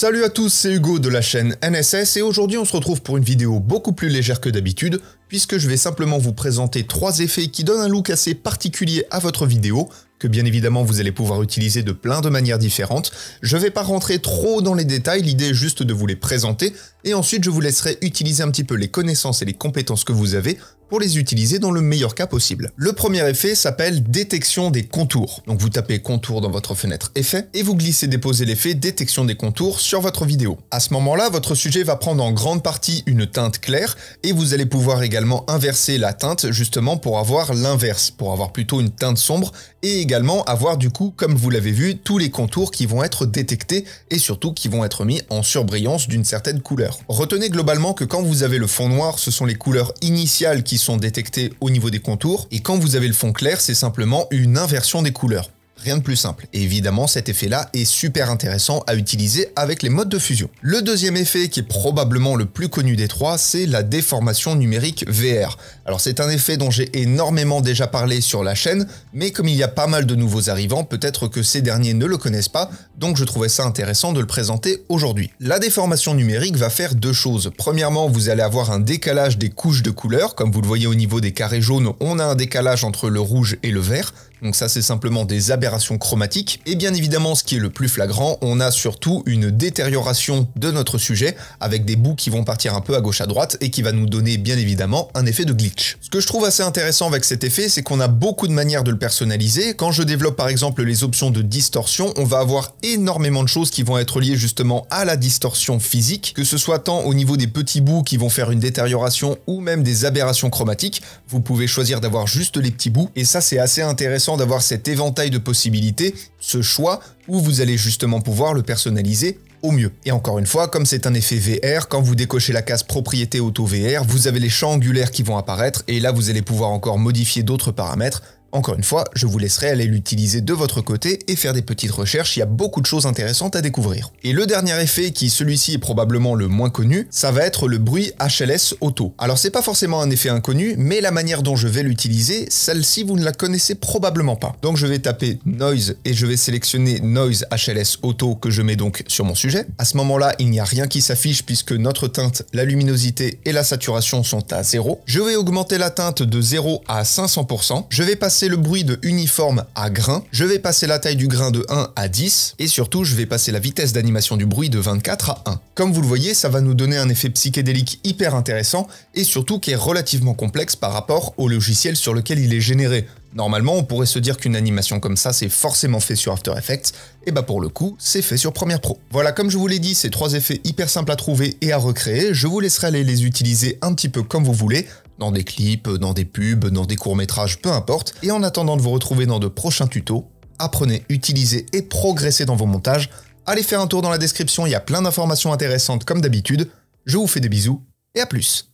Salut à tous, c'est Hugo de la chaîne NSS et aujourd'hui on se retrouve pour une vidéo beaucoup plus légère que d'habitude puisque je vais simplement vous présenter trois effets qui donnent un look assez particulier à votre vidéo que bien évidemment vous allez pouvoir utiliser de plein de manières différentes. Je vais pas rentrer trop dans les détails, l'idée est juste de vous les présenter et ensuite je vous laisserai utiliser un petit peu les connaissances et les compétences que vous avez pour les utiliser dans le meilleur cas possible. Le premier effet s'appelle détection des contours. Donc vous tapez contour dans votre fenêtre effet et vous glissez déposer l'effet détection des contours sur votre vidéo. À ce moment-là, votre sujet va prendre en grande partie une teinte claire et vous allez pouvoir également inverser la teinte justement pour avoir l'inverse, pour avoir plutôt une teinte sombre et également avoir du coup, comme vous l'avez vu, tous les contours qui vont être détectés et surtout qui vont être mis en surbrillance d'une certaine couleur. Retenez globalement que quand vous avez le fond noir, ce sont les couleurs initiales qui sont détectés au niveau des contours, et quand vous avez le fond clair, c'est simplement une inversion des couleurs. Rien de plus simple. Et évidemment, cet effet-là est super intéressant à utiliser avec les modes de fusion. Le deuxième effet, qui est probablement le plus connu des trois, c'est la déformation numérique VR. Alors c'est un effet dont j'ai énormément déjà parlé sur la chaîne, mais comme il y a pas mal de nouveaux arrivants, peut-être que ces derniers ne le connaissent pas, donc je trouvais ça intéressant de le présenter aujourd'hui. La déformation numérique va faire deux choses. Premièrement, vous allez avoir un décalage des couches de couleurs, comme vous le voyez au niveau des carrés jaunes, on a un décalage entre le rouge et le vert, donc ça c'est simplement des aberrations chromatiques. Et bien évidemment, ce qui est le plus flagrant, on a surtout une détérioration de notre sujet, avec des bouts qui vont partir un peu à gauche à droite, et qui va nous donner bien évidemment un effet de glitch. Ce que je trouve assez intéressant avec cet effet, c'est qu'on a beaucoup de manières de le personnaliser. Quand je développe par exemple les options de distorsion, on va avoir énormément de choses qui vont être liées justement à la distorsion physique, que ce soit tant au niveau des petits bouts qui vont faire une détérioration ou même des aberrations chromatiques. Vous pouvez choisir d'avoir juste les petits bouts et ça c'est assez intéressant d'avoir cet éventail de possibilités, ce choix où vous allez justement pouvoir le personnaliser au mieux. Et encore une fois, comme c'est un effet VR, quand vous décochez la case propriété auto VR, vous avez les champs angulaires qui vont apparaître et là vous allez pouvoir encore modifier d'autres paramètres encore une fois, je vous laisserai aller l'utiliser de votre côté et faire des petites recherches, il y a beaucoup de choses intéressantes à découvrir. Et le dernier effet, qui celui-ci est probablement le moins connu, ça va être le bruit HLS auto. Alors c'est pas forcément un effet inconnu, mais la manière dont je vais l'utiliser, celle-ci vous ne la connaissez probablement pas. Donc je vais taper noise et je vais sélectionner noise HLS auto que je mets donc sur mon sujet. À ce moment-là, il n'y a rien qui s'affiche puisque notre teinte, la luminosité et la saturation sont à 0. Je vais augmenter la teinte de 0 à 500%. Je vais passer le bruit de uniforme à grain. Je vais passer la taille du grain de 1 à 10 et surtout je vais passer la vitesse d'animation du bruit de 24 à 1. Comme vous le voyez, ça va nous donner un effet psychédélique hyper intéressant et surtout qui est relativement complexe par rapport au logiciel sur lequel il est généré. Normalement, on pourrait se dire qu'une animation comme ça, c'est forcément fait sur After Effects, et bah pour le coup, c'est fait sur Premiere Pro. Voilà, comme je vous l'ai dit, ces trois effets hyper simples à trouver et à recréer, je vous laisserai aller les utiliser un petit peu comme vous voulez, dans des clips, dans des pubs, dans des courts-métrages, peu importe. Et en attendant de vous retrouver dans de prochains tutos, apprenez, utilisez et progressez dans vos montages. Allez faire un tour dans la description, il y a plein d'informations intéressantes comme d'habitude. Je vous fais des bisous et à plus